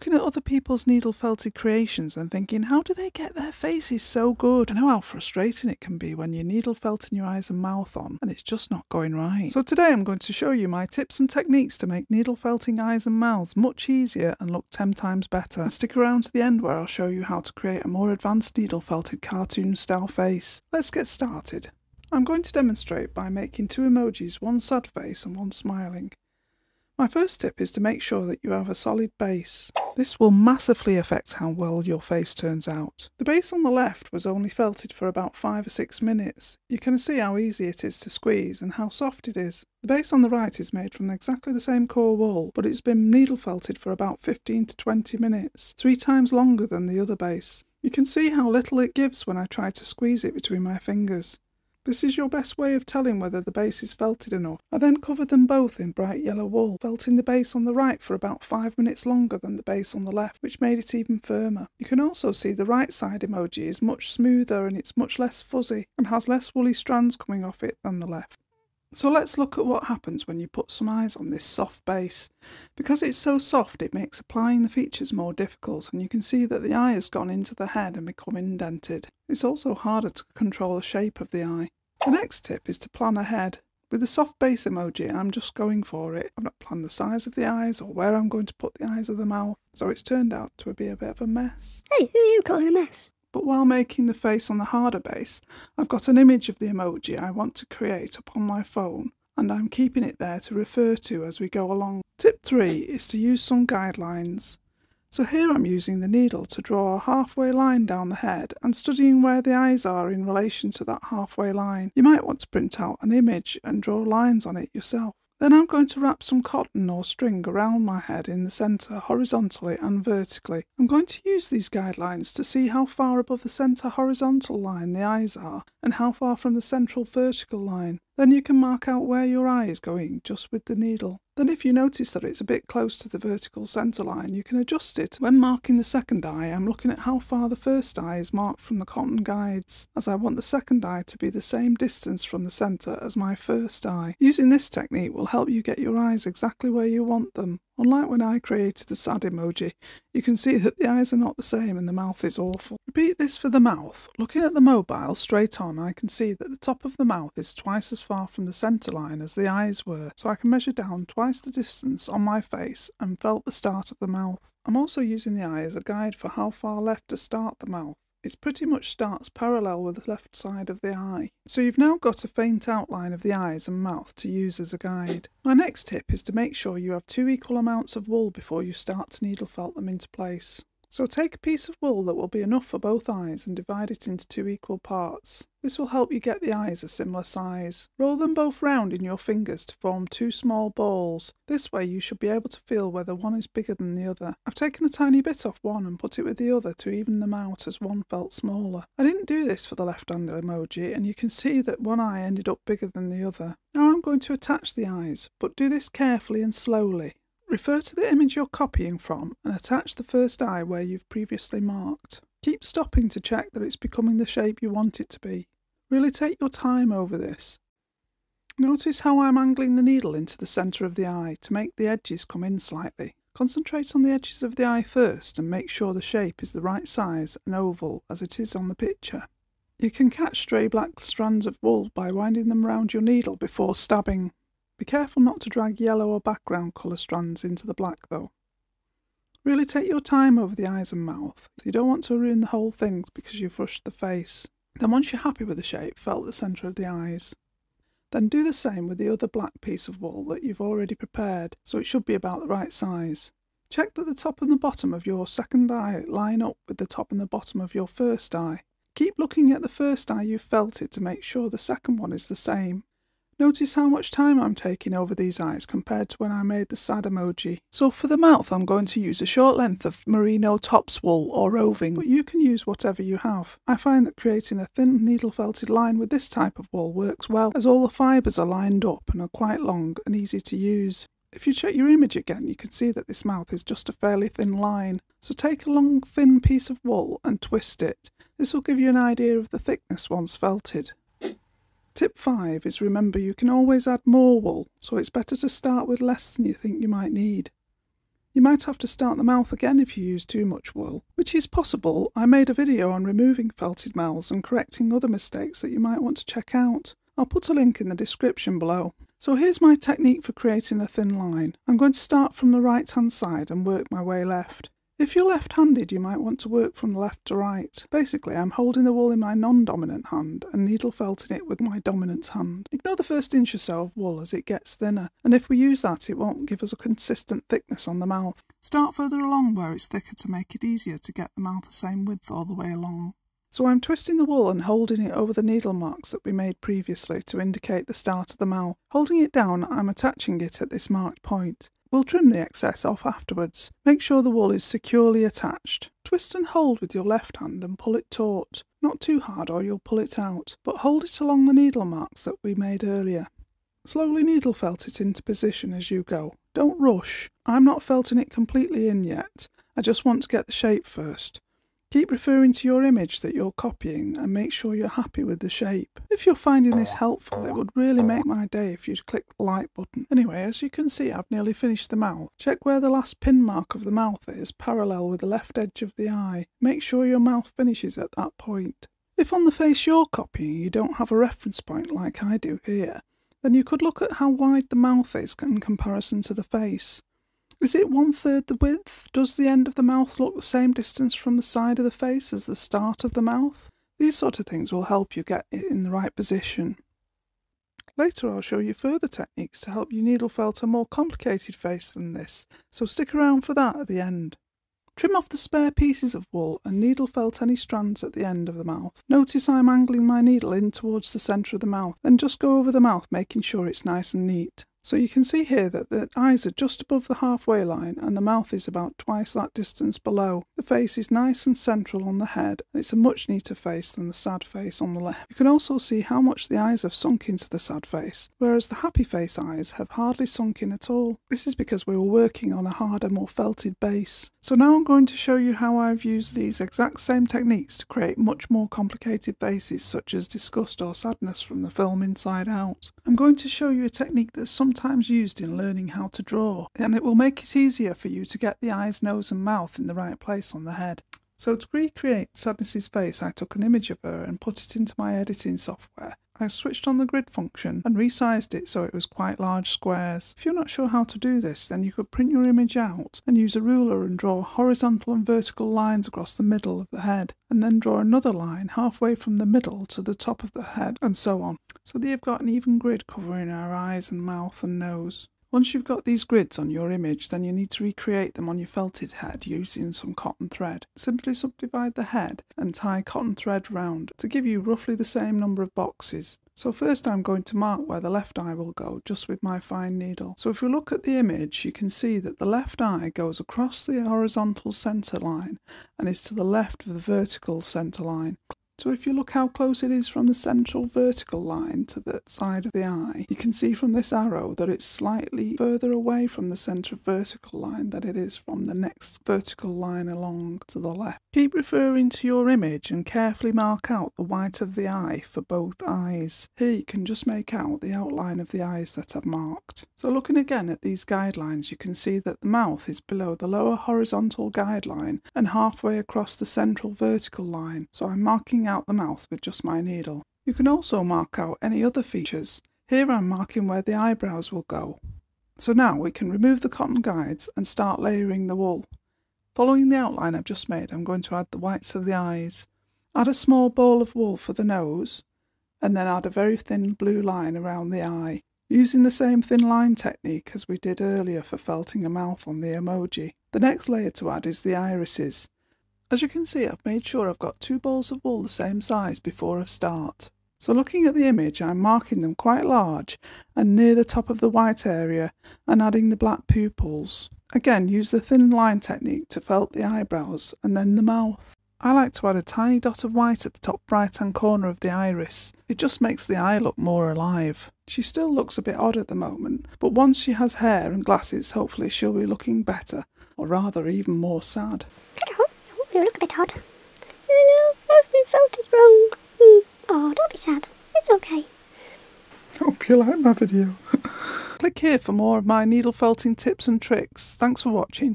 looking at other people's needle felted creations and thinking, how do they get their faces so good? I know how frustrating it can be when you're needle felting your eyes and mouth on and it's just not going right. So today I'm going to show you my tips and techniques to make needle felting eyes and mouths much easier and look 10 times better. And stick around to the end where I'll show you how to create a more advanced needle felted cartoon style face. Let's get started. I'm going to demonstrate by making two emojis, one sad face and one smiling. My first tip is to make sure that you have a solid base. This will massively affect how well your face turns out. The base on the left was only felted for about 5 or 6 minutes. You can see how easy it is to squeeze and how soft it is. The base on the right is made from exactly the same core wool, but it's been needle felted for about 15 to 20 minutes, three times longer than the other base. You can see how little it gives when I try to squeeze it between my fingers. This is your best way of telling whether the base is felted enough. I then covered them both in bright yellow wool, felting the base on the right for about 5 minutes longer than the base on the left, which made it even firmer. You can also see the right side emoji is much smoother and it's much less fuzzy and has less woolly strands coming off it than the left. So let's look at what happens when you put some eyes on this soft base. Because it's so soft it makes applying the features more difficult and you can see that the eye has gone into the head and become indented. It's also harder to control the shape of the eye. The next tip is to plan ahead. With the soft base emoji, I'm just going for it. I've not planned the size of the eyes or where I'm going to put the eyes of the mouth, so it's turned out to be a bit of a mess. Hey, who are you calling a mess? but while making the face on the harder base, I've got an image of the emoji I want to create upon my phone and I'm keeping it there to refer to as we go along. Tip 3 is to use some guidelines. So here I'm using the needle to draw a halfway line down the head and studying where the eyes are in relation to that halfway line. You might want to print out an image and draw lines on it yourself. Then I'm going to wrap some cotton or string around my head in the centre horizontally and vertically. I'm going to use these guidelines to see how far above the centre horizontal line the eyes are and how far from the central vertical line. Then you can mark out where your eye is going just with the needle. Then if you notice that it's a bit close to the vertical centre line, you can adjust it. When marking the second eye, I'm looking at how far the first eye is marked from the cotton guides, as I want the second eye to be the same distance from the centre as my first eye. Using this technique will help you get your eyes exactly where you want them. Unlike when I created the sad emoji, you can see that the eyes are not the same and the mouth is awful. Repeat this for the mouth. Looking at the mobile straight on, I can see that the top of the mouth is twice as far from the centre line as the eyes were, so I can measure down twice the distance on my face and felt the start of the mouth. I'm also using the eye as a guide for how far left to start the mouth. It pretty much starts parallel with the left side of the eye. So you've now got a faint outline of the eyes and mouth to use as a guide. My next tip is to make sure you have two equal amounts of wool before you start to needle felt them into place. So take a piece of wool that will be enough for both eyes and divide it into two equal parts. This will help you get the eyes a similar size. Roll them both round in your fingers to form two small balls. This way you should be able to feel whether one is bigger than the other. I've taken a tiny bit off one and put it with the other to even them out as one felt smaller. I didn't do this for the left-handed emoji and you can see that one eye ended up bigger than the other. Now I'm going to attach the eyes, but do this carefully and slowly. Refer to the image you're copying from and attach the first eye where you've previously marked. Keep stopping to check that it's becoming the shape you want it to be. Really take your time over this. Notice how I'm angling the needle into the centre of the eye to make the edges come in slightly. Concentrate on the edges of the eye first and make sure the shape is the right size and oval as it is on the picture. You can catch stray black strands of wool by winding them round your needle before stabbing. Be careful not to drag yellow or background colour strands into the black though. Really take your time over the eyes and mouth. You don't want to ruin the whole thing because you've rushed the face. Then once you're happy with the shape, felt the centre of the eyes. Then do the same with the other black piece of wool that you've already prepared, so it should be about the right size. Check that the top and the bottom of your second eye line up with the top and the bottom of your first eye. Keep looking at the first eye you've felted to make sure the second one is the same. Notice how much time I'm taking over these eyes compared to when I made the sad emoji. So for the mouth I'm going to use a short length of merino tops wool or roving, but you can use whatever you have. I find that creating a thin needle felted line with this type of wool works well as all the fibres are lined up and are quite long and easy to use. If you check your image again, you can see that this mouth is just a fairly thin line. So take a long thin piece of wool and twist it. This will give you an idea of the thickness once felted. Tip 5 is remember you can always add more wool, so it's better to start with less than you think you might need. You might have to start the mouth again if you use too much wool, which is possible. I made a video on removing felted mouths and correcting other mistakes that you might want to check out. I'll put a link in the description below. So here's my technique for creating a thin line. I'm going to start from the right hand side and work my way left. If you're left handed, you might want to work from left to right. Basically, I'm holding the wool in my non dominant hand and needle felting it with my dominant hand. Ignore the first inch or so of wool as it gets thinner, and if we use that, it won't give us a consistent thickness on the mouth. Start further along where it's thicker to make it easier to get the mouth the same width all the way along. So I'm twisting the wool and holding it over the needle marks that we made previously to indicate the start of the mouth. Holding it down, I'm attaching it at this marked point. We'll trim the excess off afterwards. Make sure the wool is securely attached. Twist and hold with your left hand and pull it taut. Not too hard or you'll pull it out, but hold it along the needle marks that we made earlier. Slowly needle felt it into position as you go. Don't rush. I'm not felting it completely in yet. I just want to get the shape first. Keep referring to your image that you're copying and make sure you're happy with the shape. If you're finding this helpful, it would really make my day if you'd click the like button. Anyway, as you can see, I've nearly finished the mouth. Check where the last pin mark of the mouth is, parallel with the left edge of the eye. Make sure your mouth finishes at that point. If on the face you're copying you don't have a reference point like I do here, then you could look at how wide the mouth is in comparison to the face. Is it one third the width? Does the end of the mouth look the same distance from the side of the face as the start of the mouth? These sort of things will help you get it in the right position. Later I'll show you further techniques to help you needle felt a more complicated face than this, so stick around for that at the end. Trim off the spare pieces of wool and needle felt any strands at the end of the mouth. Notice I'm angling my needle in towards the centre of the mouth and just go over the mouth making sure it's nice and neat. So you can see here that the eyes are just above the halfway line and the mouth is about twice that distance below. The face is nice and central on the head and it's a much neater face than the sad face on the left. You can also see how much the eyes have sunk into the sad face, whereas the happy face eyes have hardly sunk in at all. This is because we were working on a harder, more felted base. So now I'm going to show you how I've used these exact same techniques to create much more complicated faces such as disgust or sadness from the film Inside Out. I'm going to show you a technique that's some sometimes used in learning how to draw, and it will make it easier for you to get the eyes, nose, and mouth in the right place on the head. So to recreate Sadness's face, I took an image of her and put it into my editing software, I switched on the grid function and resized it so it was quite large squares. If you're not sure how to do this, then you could print your image out and use a ruler and draw horizontal and vertical lines across the middle of the head, and then draw another line halfway from the middle to the top of the head, and so on. So that you've got an even grid covering our eyes and mouth and nose. Once you've got these grids on your image, then you need to recreate them on your felted head using some cotton thread. Simply subdivide the head and tie cotton thread round to give you roughly the same number of boxes. So first I'm going to mark where the left eye will go just with my fine needle. So if we look at the image you can see that the left eye goes across the horizontal centre line and is to the left of the vertical centre line. So if you look how close it is from the central vertical line to the side of the eye, you can see from this arrow that it's slightly further away from the central vertical line than it is from the next vertical line along to the left. Keep referring to your image and carefully mark out the white of the eye for both eyes. Here you can just make out the outline of the eyes that I've marked. So looking again at these guidelines, you can see that the mouth is below the lower horizontal guideline and halfway across the central vertical line. So I'm marking out the mouth with just my needle. You can also mark out any other features. Here I'm marking where the eyebrows will go. So now we can remove the cotton guides and start layering the wool. Following the outline I've just made, I'm going to add the whites of the eyes. Add a small ball of wool for the nose, and then add a very thin blue line around the eye, using the same thin line technique as we did earlier for felting a mouth on the emoji. The next layer to add is the irises. As you can see, I've made sure I've got two balls of wool the same size before I start. So looking at the image, I'm marking them quite large and near the top of the white area and adding the black pupils. Again, use the thin line technique to felt the eyebrows and then the mouth. I like to add a tiny dot of white at the top right hand corner of the iris. It just makes the eye look more alive. She still looks a bit odd at the moment, but once she has hair and glasses, hopefully she'll be looking better, or rather even more sad. Hello. You look a bit odd. I know, I've been felt is wrong. Mm. Oh, don't be sad. It's okay. Hope you like my video. Click here for more of my needle felting tips and tricks. Thanks for watching.